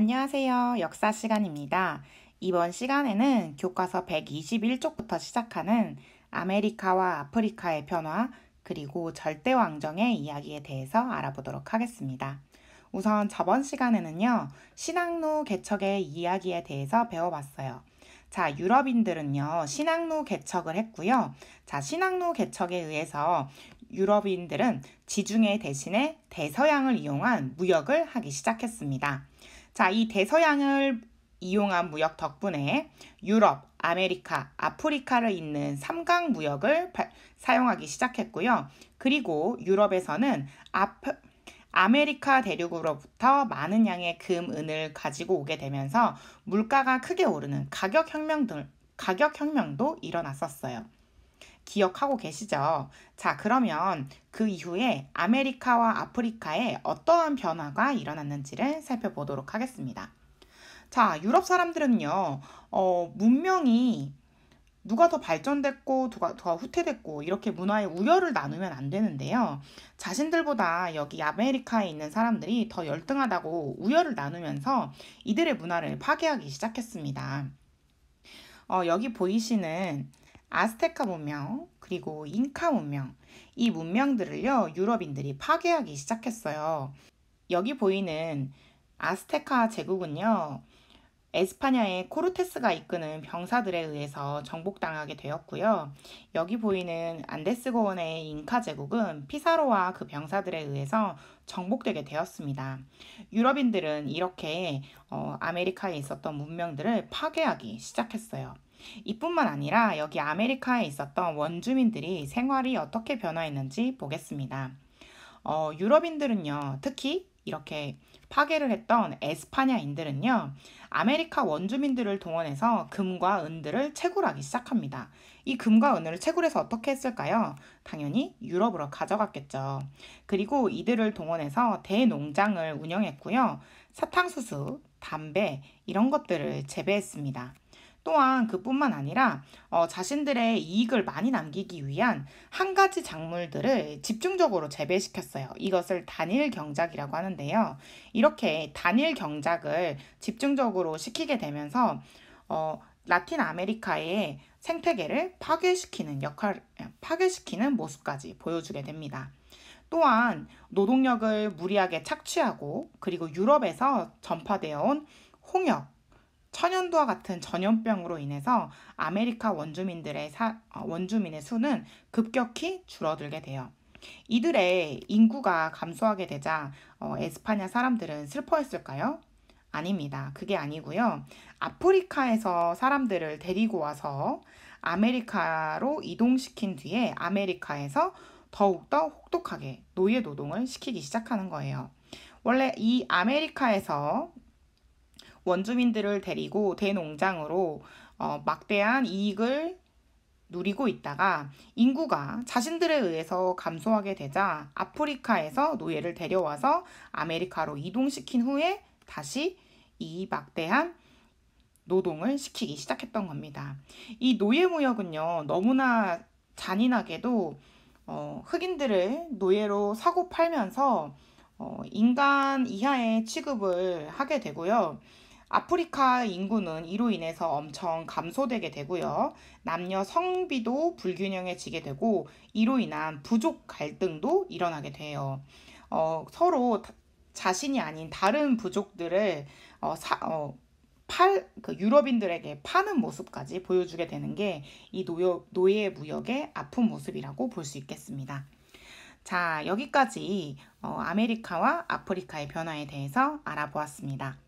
안녕하세요. 역사 시간입니다. 이번 시간에는 교과서 121쪽부터 시작하는 아메리카와 아프리카의 변화 그리고 절대 왕정의 이야기에 대해서 알아보도록 하겠습니다. 우선 저번 시간에는요, 신항로 개척의 이야기에 대해서 배워봤어요. 자, 유럽인들은요, 신항로 개척을 했고요. 자, 신항로 개척에 의해서 유럽인들은 지중해 대신에 대서양을 이용한 무역을 하기 시작했습니다. 자, 이 대서양을 이용한 무역 덕분에 유럽, 아메리카, 아프리카를 잇는 삼각 무역을 바, 사용하기 시작했고요. 그리고 유럽에서는 아프, 아메리카 대륙으로부터 많은 양의 금, 은을 가지고 오게 되면서 물가가 크게 오르는 가격 혁명 등 가격 혁명도 일어났었어요. 기억하고 계시죠? 자, 그러면 그 이후에 아메리카와 아프리카에 어떠한 변화가 일어났는지를 살펴보도록 하겠습니다. 자, 유럽 사람들은요, 어, 문명이 누가 더 발전됐고 누가 더 후퇴됐고 이렇게 문화의 우열을 나누면 안 되는데요. 자신들보다 여기 아메리카에 있는 사람들이 더 열등하다고 우열을 나누면서 이들의 문화를 파괴하기 시작했습니다. 어, 여기 보이시는 아스테카 문명, 그리고 잉카 문명, 이 문명들을요, 유럽인들이 파괴하기 시작했어요. 여기 보이는 아스테카 제국은요, 에스파냐의 코르테스가 이끄는 병사들에 의해서 정복당하게 되었고요. 여기 보이는 안데스 고원의 잉카 제국은 피사로와 그 병사들에 의해서 정복되게 되었습니다. 유럽인들은 이렇게 어, 아메리카에 있었던 문명들을 파괴하기 시작했어요. 이뿐만 아니라 여기 아메리카에 있었던 원주민들이 생활이 어떻게 변화했는지 보겠습니다. 어, 유럽인들은요, 특히 이렇게 파괴를 했던 에스파냐인들은요, 아메리카 원주민들을 동원해서 금과 은들을 채굴하기 시작합니다. 이 금과 은을 채굴해서 어떻게 했을까요? 당연히 유럽으로 가져갔겠죠. 그리고 이들을 동원해서 대농장을 운영했고요. 사탕수수, 담배, 이런 것들을 재배했습니다. 또한 그뿐만 아니라 어, 자신들의 이익을 많이 남기기 위한 한 가지 작물들을 집중적으로 재배시켰어요. 이것을 단일 경작이라고 하는데요. 이렇게 단일 경작을 집중적으로 시키게 되면서 어, 라틴 아메리카의 생태계를 파괴시키는 역할, 예, 파괴시키는 모습까지 보여주게 됩니다. 또한 노동력을 무리하게 착취하고 그리고 유럽에서 전파되어 온 홍역, 천연두와 같은 전염병으로 인해서 아메리카 원주민들의 사, 어, 원주민의 수는 급격히 줄어들게 돼요. 이들의 인구가 감소하게 되자 어, 에스파냐 사람들은 슬퍼했을까요? 아닙니다. 그게 아니고요. 아프리카에서 사람들을 데리고 와서 아메리카로 이동시킨 뒤에 아메리카에서 더욱더 혹독하게 노예 노동을 시키기 시작하는 거예요. 원래 이 아메리카에서 원주민들을 데리고 대농장으로 어, 막대한 이익을 누리고 있다가 인구가 자신들에 의해서 감소하게 되자 아프리카에서 노예를 데려와서 아메리카로 이동시킨 후에 다시 이 막대한 노동을 시키기 시작했던 겁니다. 이 노예무역은요, 너무나 잔인하게도 어, 흑인들을 노예로 사고 팔면서 어, 인간 이하의 취급을 하게 되고요. 아프리카 인구는 이로 인해서 엄청 감소되게 되고요. 남녀 성비도 불균형해지게 되고 이로 인한 부족 갈등도 일어나게 돼요. 어, 서로 자신이 아닌 다른 부족들을 어, 사, 어, 팔, 그 유럽인들에게 파는 모습까지 보여주게 되는 게 이 노예 무역의 아픈 모습이라고 볼 수 있겠습니다. 자, 여기까지 어, 아메리카와 아프리카의 변화에 대해서 알아보았습니다.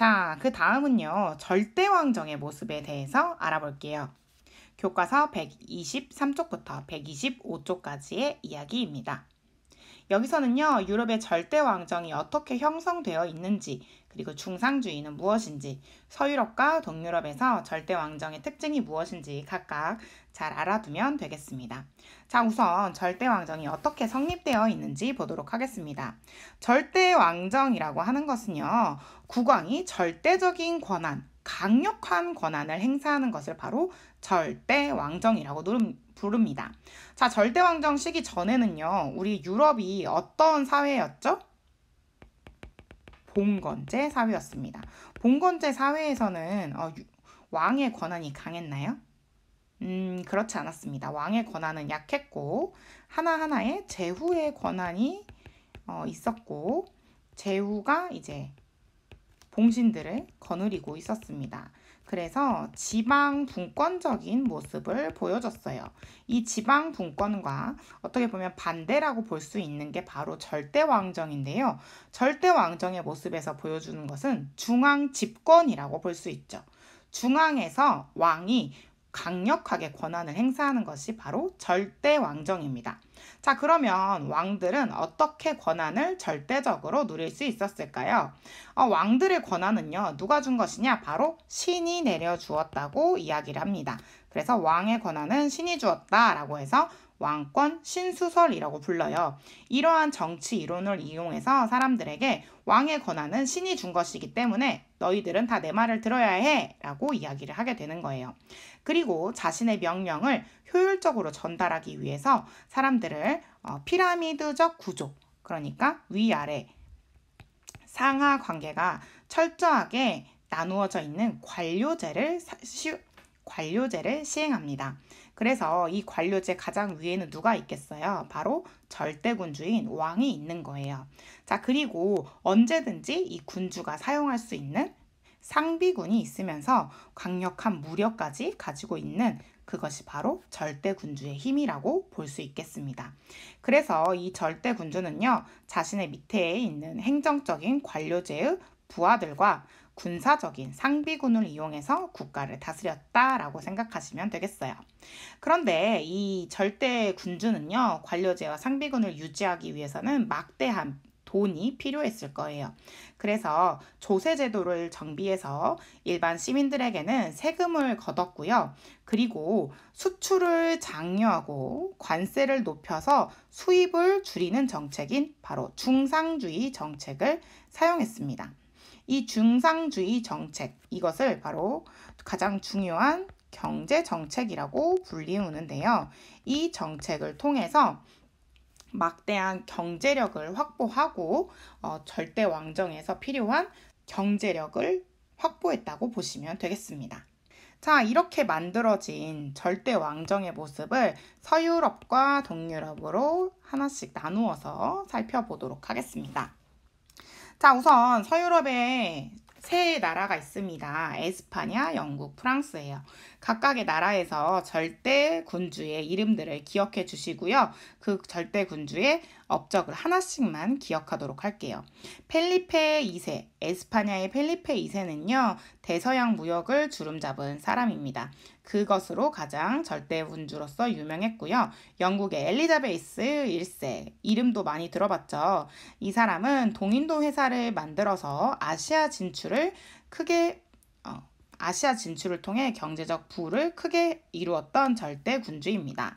자, 그 다음은요. 절대왕정의 모습에 대해서 알아볼게요. 교과서 123쪽부터 125쪽까지의 이야기입니다. 여기서는요, 유럽의 절대왕정이 어떻게 형성되어 있는지, 그리고 중상주의는 무엇인지, 서유럽과 동유럽에서 절대 왕정의 특징이 무엇인지 각각 잘 알아두면 되겠습니다. 자, 우선 절대 왕정이 어떻게 성립되어 있는지 보도록 하겠습니다. 절대 왕정이라고 하는 것은요, 국왕이 절대적인 권한, 강력한 권한을 행사하는 것을 바로 절대 왕정이라고 부릅니다. 자, 절대 왕정 시기 전에는요, 우리 유럽이 어떤 사회였죠? 봉건제 사회였습니다. 봉건제 사회에서는 어, 왕의 권한이 강했나요? 음, 그렇지 않았습니다. 왕의 권한은 약했고, 하나하나의 제후의 권한이 어, 있었고, 제후가 이제 봉신들을 거느리고 있었습니다. 그래서 지방 분권적인 모습을 보여줬어요. 이 지방 분권과 어떻게 보면 반대라고 볼 수 있는 게 바로 절대 왕정인데요. 절대 왕정의 모습에서 보여주는 것은 중앙 집권이라고 볼 수 있죠. 중앙에서 왕이 강력하게 권한을 행사하는 것이 바로 절대 왕정입니다. 자, 그러면 왕들은 어떻게 권한을 절대적으로 누릴 수 있었을까요? 어, 왕들의 권한은요, 누가 준 것이냐? 바로 신이 내려주었다고 이야기를 합니다. 그래서 왕의 권한은 신이 주었다라고 해서 왕권 신수설이라고 불러요. 이러한 정치 이론을 이용해서 사람들에게 왕의 권한은 신이 준 것이기 때문에 너희들은 다 내 말을 들어야 해 라고 이야기를 하게 되는 거예요. 그리고 자신의 명령을 효율적으로 전달하기 위해서 사람들을 어, 피라미드적 구조, 그러니까 위아래, 상하 관계가 철저하게 나누어져 있는 관료제를 관료제를 시행합니다. 그래서 이 관료제 가장 위에는 누가 있겠어요? 바로 절대군주인 왕이 있는 거예요. 자, 그리고 언제든지 이 군주가 사용할 수 있는 상비군이 있으면서 강력한 무력까지 가지고 있는 그것이 바로 절대 군주의 힘이라고 볼 수 있겠습니다. 그래서 이 절대 군주는요, 자신의 밑에 있는 행정적인 관료제의 부하들과 군사적인 상비군을 이용해서 국가를 다스렸다라고 생각하시면 되겠어요. 그런데 이 절대 군주는요, 관료제와 상비군을 유지하기 위해서는 막대한 돈이 필요했을 거예요. 그래서 조세제도를 정비해서 일반 시민들에게는 세금을 걷었고요. 그리고 수출을 장려하고 관세를 높여서 수입을 줄이는 정책인 바로 중상주의 정책을 사용했습니다. 이 중상주의 정책 이것을 바로 가장 중요한 경제 정책이라고 불리우는데요. 이 정책을 통해서 막대한 경제력을 확보하고 어, 절대 왕정에서 필요한 경제력을 확보했다고 보시면 되겠습니다. 자, 이렇게 만들어진 절대 왕정의 모습을 서유럽과 동유럽으로 하나씩 나누어서 살펴보도록 하겠습니다. 자 우선 서유럽에 세 나라가 있습니다. 에스파냐, 영국, 프랑스예요. 각각의 나라에서 절대 군주의 이름들을 기억해 주시고요. 그 절대 군주의 업적을 하나씩만 기억하도록 할게요. 펠리페 2세, 에스파냐의 펠리페 2세는요, 대서양 무역을 주름 잡은 사람입니다. 그것으로 가장 절대 군주로서 유명했고요. 영국의 엘리자베이스 1세, 이름도 많이 들어봤죠. 이 사람은 동인도 회사를 만들어서 아시아 진출을 크게 어, 아시아 진출을 통해 경제적 부를 크게 이루었던 절대 군주입니다.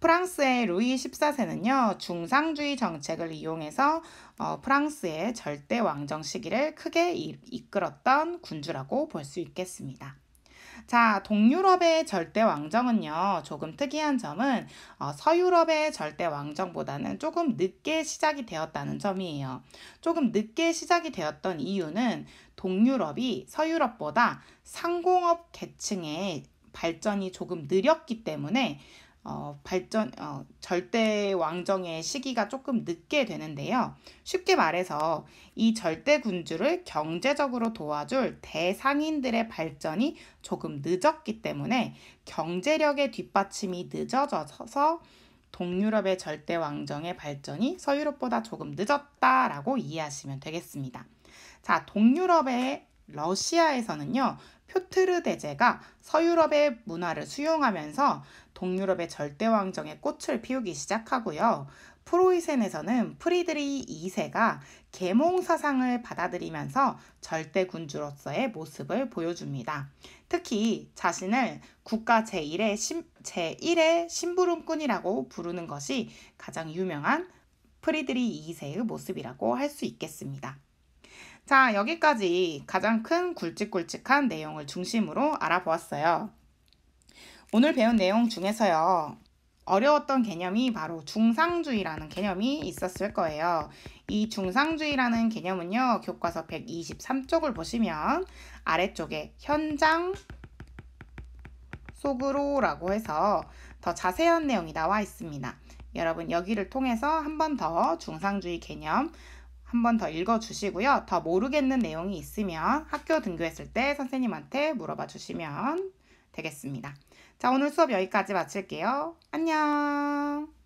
프랑스의 루이 14세는요, 중상주의 정책을 이용해서 어, 프랑스의 절대 왕정 시기를 크게 이끌었던 군주라고 볼 수 있겠습니다. 자, 동유럽의 절대 왕정은요, 조금 특이한 점은 어, 서유럽의 절대 왕정보다는 조금 늦게 시작이 되었다는 점이에요. 조금 늦게 시작이 되었던 이유는 동유럽이 서유럽보다 상공업 계층의 발전이 조금 느렸기 때문에 어, 발전, 어, 절대 왕정의 시기가 조금 늦게 되는데요. 쉽게 말해서 이 절대 군주를 경제적으로 도와줄 대상인들의 발전이 조금 늦었기 때문에 경제력의 뒷받침이 늦어져서 동유럽의 절대 왕정의 발전이 서유럽보다 조금 늦었다라고 이해하시면 되겠습니다. 자, 동유럽의 러시아에서는요, 표트르 대제가 서유럽의 문화를 수용하면서 동유럽의 절대왕정의 꽃을 피우기 시작하고요. 프로이센에서는 프리드리 2세가 계몽 사상을 받아들이면서 절대 군주로서의 모습을 보여줍니다. 특히 자신을 국가 제1의, 신, 제1의 심부름꾼이라고 부르는 것이 가장 유명한 프리드리 2세의 모습이라고 할 수 있겠습니다. 자, 여기까지 가장 큰 굵직굵직한 내용을 중심으로 알아보았어요. 오늘 배운 내용 중에서요. 어려웠던 개념이 바로 중상주의라는 개념이 있었을 거예요. 이 중상주의라는 개념은요, 교과서 123쪽을 보시면 아래쪽에 현장 속으로 라고 해서 더 자세한 내용이 나와 있습니다. 여러분, 여기를 통해서 한 번 더 중상주의 개념 한번더 읽어주시고요. 더 모르겠는 내용이 있으면 학교 등교했을 때 선생님한테 물어봐 주시면 되겠습니다. 자, 오늘 수업 여기까지 마칠게요. 안녕!